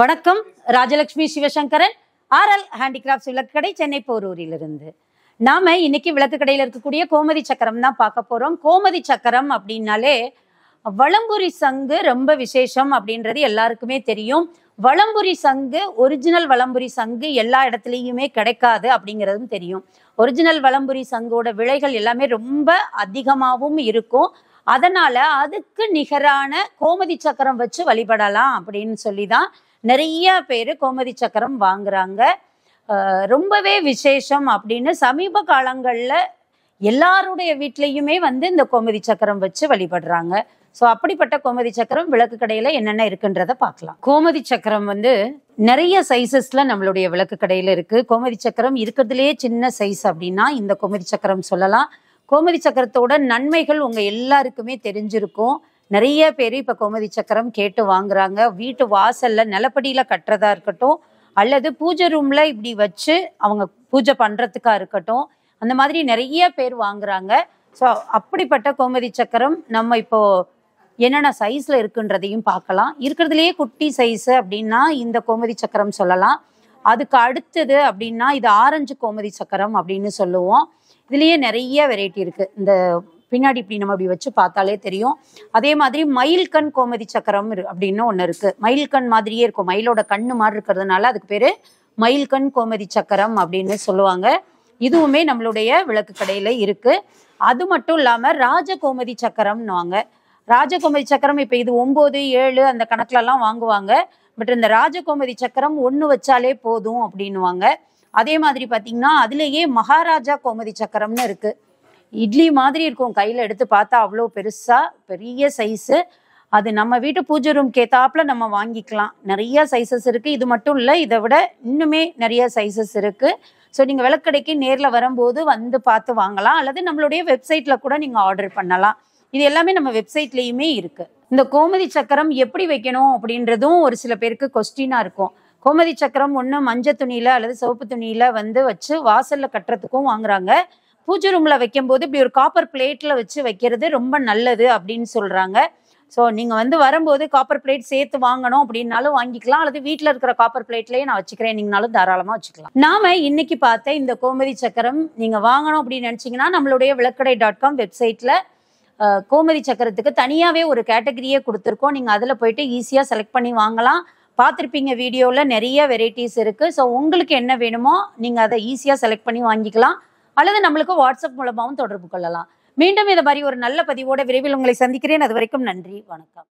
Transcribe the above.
வணக்கம் Rajalakshmi Sivasankaran L handicrafts விளக்கு கடை சென்னை போரூரிலிருந்து நாம இன்னைக்கு விளக்கு கடையில் இருக்கக்கூடிய கோமதி சக்கரம் தான் பார்க்க போறோம் கோமதி சக்கரம் அப்படின்னாலே வளம்புரி சங்கு ரொம்ப விசேஷம் அப்படின்றது எல்லாருக்குமே தெரியும் வளம்புரி சங்கு ஒரிஜினல் வளம்புரி சங்கு எல்லா இடத்துலையுமே கிடைக்காது அப்படிங்கிறதும் தெரியும் ஒரிஜினல் வளம்புரி சங்கோட விலைகள் எல்லாமே ரொம்ப அதிகமாகவும் இருக்கும் அதனால அதுக்கு நிகரான கோமதி சக்கரம் வச்சு வழிபடலாம் அப்படின்னு சொல்லி தான் நிறைய பேர் கோமதி சக்கரம் வாங்குறாங்க ரொம்பவே விசேஷம் அப்படின்னு சமீப காலங்களில் எல்லாருடைய வீட்லேயுமே வந்து இந்த கோமதி சக்கரம் வச்சு வழிபடுறாங்க ஸோ அப்படிப்பட்ட கோமதி சக்கரம் விளக்கு கடையில் என்னென்ன இருக்குன்றத பார்க்கலாம் கோமதி சக்கரம் வந்து நிறைய சைஸஸில் நம்மளுடைய விளக்கு கடையில் இருக்குது கோமதி சக்கரம் இருக்கிறதுலேயே சின்ன சைஸ் அப்படின்னா இந்த கோமதி சக்கரம் சொல்லலாம் கோமதி சக்கரத்தோட நன்மைகள் உங்கள் எல்லாருக்குமே தெரிஞ்சிருக்கும் நிறைய பேர் இப்போ கோமதி சக்கரம் கேட்டு வாங்குறாங்க வீட்டு வாசலில் நிலப்படியில் கட்டுறதா இருக்கட்டும் அல்லது பூஜை ரூமில் இப்படி வச்சு அவங்க பூஜை பண்ணுறதுக்காக இருக்கட்டும் அந்த மாதிரி நிறைய பேர் வாங்குறாங்க ஸோ அப்படிப்பட்ட கோமதி சக்கரம் நம்ம இப்போது என்னென்ன சைஸில் இருக்குன்றதையும் பார்க்கலாம் இருக்கிறதுலையே குட்டி சைஸு அப்படின்னா இந்த கோமதி சக்கரம் சொல்லலாம் அதுக்கு அடுத்தது அப்படின்னா இது ஆரஞ்சு கோமதி சக்கரம் அப்படின்னு சொல்லுவோம் இதுலேயே நிறைய வெரைட்டி இருக்குது இந்த பின்னாடி இப்படி நம்ம இப்படி வச்சு பார்த்தாலே தெரியும் அதே மாதிரி மயில்கண் கோமதி சக்கரம் அப்படின்னு ஒன்று இருக்குது மயில்கண் மாதிரியே இருக்கும் மயிலோட கண்ணு மாதிரி இருக்கிறதுனால அதுக்கு பேர் மயில்கண் கோமதி சக்கரம் அப்படின்னு சொல்லுவாங்க இதுவுமே நம்மளுடைய விளக்கு கடையில் இருக்குது அது மட்டும் இல்லாமல் ராஜகோமதி சக்கரம்னுவாங்க ராஜகோமதி சக்கரம் இப்போ இது ஒம்பது ஏழு அந்த கணக்குலலாம் வாங்குவாங்க பட் இந்த ராஜகோமதி சக்கரம் ஒன்று வச்சாலே போதும் அப்படின்வாங்க அதே மாதிரி பார்த்தீங்கன்னா அதுலேயே மகாராஜா கோமதி சக்கரம்னு இருக்குது இட்லி மாதிரி இருக்கும் கையில் எடுத்து பார்த்தா அவ்வளோ பெருசாக பெரிய சைஸு அது நம்ம வீட்டு பூஜை ரூம் கேத்தாப்பில் நம்ம வாங்கிக்கலாம் நிறைய சைஸஸ் இருக்குது இது மட்டும் இல்லை இதை விட இன்னுமே நிறைய சைஸஸ் இருக்குது ஸோ நீங்கள் விளக்கடைக்கு நேரில் வரும்போது வந்து பார்த்து வாங்கலாம் அல்லது நம்மளுடைய வெப்சைட்டில் கூட நீங்கள் ஆர்டர் பண்ணலாம் இது எல்லாமே நம்ம வெப்சைட்லேயுமே இருக்குது இந்த கோமதி சக்கரம் எப்படி வைக்கணும் அப்படின்றதும் ஒரு சில பேருக்கு கொஸ்டினாக இருக்கும் கோமதி சக்கரம் ஒன்று மஞ்சள் துணியில் அல்லது சிவப்பு துணியில் வந்து வச்சு வாசலில் கட்டுறதுக்கும் வாங்குறாங்க பூஜை ரூமில் வைக்கும்போது இப்படி ஒரு காப்பர் பிளேட்ல வச்சு வைக்கிறது ரொம்ப நல்லது அப்படின்னு சொல்கிறாங்க ஸோ நீங்கள் வந்து வரும்போது காப்பர் பிளேட் சேர்த்து வாங்கணும் அப்படின்னாலும் வாங்கிக்கலாம் அல்லது வீட்டில் இருக்கிற காப்பர் பிளேட்லேயே நான் வச்சுக்கிறேன் நீங்களாலும் தாராளமாக வச்சுக்கலாம் நாம் இன்னைக்கு பார்த்த இந்த கோமதி சக்கரம் நீங்கள் வாங்கணும் அப்படின்னு நினச்சிங்கன்னா நம்மளுடைய விளக்கடை டாட் காம் வெப்சைட்டில் கோமதி சக்கரத்துக்கு தனியாகவே ஒரு கேட்டகரியே கொடுத்துருக்கோம் நீங்கள் அதில் போயிட்டு ஈஸியாக செலக்ட் பண்ணி வாங்கலாம் பார்த்துருப்பீங்க வீடியோவில் நிறைய வெரைட்டிஸ் இருக்குது ஸோ உங்களுக்கு என்ன வேணுமோ நீங்கள் அதை ஈஸியாக செலக்ட் பண்ணி வாங்கிக்கலாம் அல்லது நம்மளுக்கு வாட்ஸ்அப் மூலமாகவும் தொடர்பு கொள்ளலாம் மீண்டும் இதை மாதிரி ஒரு நல்ல பதிவோட விரைவில் உங்களை சந்திக்கிறேன் அது வரைக்கும் நன்றி வணக்கம்